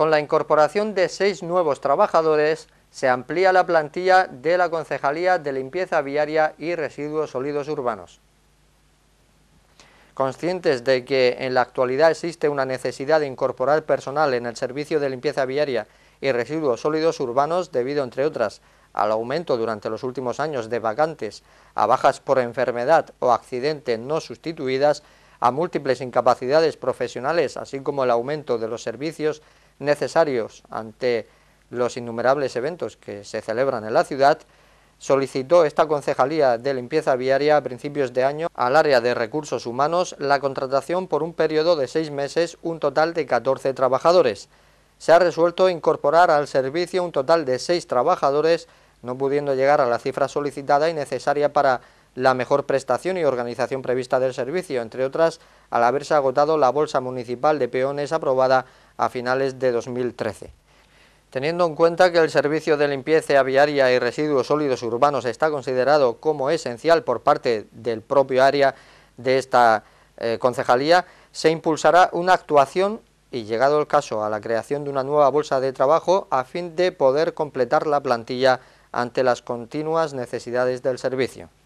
Con la incorporación de seis nuevos trabajadores, se amplía la plantilla de la Concejalía de Limpieza Viaria y Residuos Sólidos Urbanos. Conscientes de que en la actualidad existe una necesidad de incorporar personal en el servicio de limpieza viaria y residuos sólidos urbanos debido, entre otras, al aumento durante los últimos años de vacantes, a bajas por enfermedad o accidente no sustituidas, a múltiples incapacidades profesionales, así como el aumento de los servicios necesarios ante los innumerables eventos que se celebran en la ciudad, solicitó esta concejalía de limpieza viaria a principios de año al área de recursos humanos la contratación por un periodo de seis meses un total de 14 trabajadores. Se ha resuelto incorporar al servicio un total de seis trabajadores, no pudiendo llegar a la cifra solicitada y necesaria para la mejor prestación y organización prevista del servicio, entre otras, al haberse agotado la bolsa municipal de peones aprobada a finales de 2013. Teniendo en cuenta que el servicio de limpieza aviaria y residuos sólidos urbanos está considerado como esencial por parte del propio área de esta eh, concejalía, se impulsará una actuación y llegado el caso a la creación de una nueva bolsa de trabajo a fin de poder completar la plantilla ante las continuas necesidades del servicio.